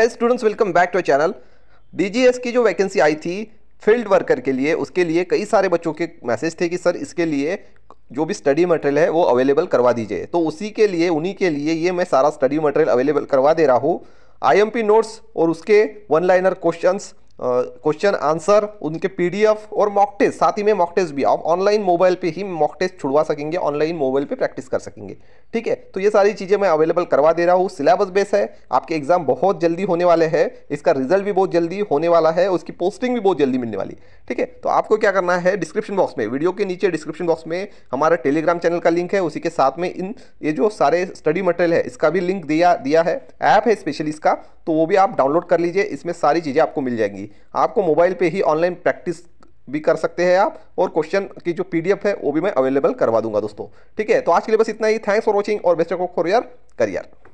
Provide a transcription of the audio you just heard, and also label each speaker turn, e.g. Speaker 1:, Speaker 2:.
Speaker 1: है students welcome back to channel DGS की जो वैकेंसी आई थी फील्ड वर्कर के लिए उसके लिए कई सारे बच्चों के मैसेज थे कि सर इसके लिए जो भी स्टडी मटेरियल है वो अवेलेबल करवा दीजिए तो उसी के लिए उन्हीं के लिए ये मैं सारा स्टडी मटेरियल अवेलेबल करवा दे रहा हूँ आईएमपी नोट्स और उसके one liner questions question answer उनके पीडीएफ और मॉक टेस्ट साथ ही में मॉक टेस्ट भी आप ऑनलाइन मोबाइल पे ही मॉक टेस्ट छुड़वा सकेंगे ऑनलाइन मोबाइल पे प्रैक्टिस कर सकेंगे ठीक है तो ये सारी चीज़ें मैं अवेलेबल करवा दे रहा हूँ सिलेबस बेस है आपके एग्जाम बहुत जल्दी होने वाले हैं इसका रिजल्ट भी बहुत जल्दी होने वाला है उसकी पोस्टिंग भी बहुत जल्दी मिलने वाली ठीक है तो आपको क्या करना है डिस्क्रिप्शन बॉक्स में वीडियो के नीचे डिस्क्रिप्शन बॉक्स में हमारा टेलीग्राम चैनल का लिंक है उसी के साथ में इन ये जो सारे स्टडी मटेरियल है इसका भी लिंक दिया दिया है ऐप है स्पेशली इसका तो वो भी आप डाउनलोड कर लीजिए इसमें सारी चीज़ें आपको मिल जाएंगी आपको मोबाइल पे ही ऑनलाइन प्रैक्टिस भी कर सकते हैं आप और क्वेश्चन की जो पीडीएफ है वो भी मैं अवेलेबल करवा दूंगा दोस्तों ठीक है तो आज के लिए बस इतना ही थैंक्स फॉर वॉचिंग और बेस्ट ऑफ फॉर करियर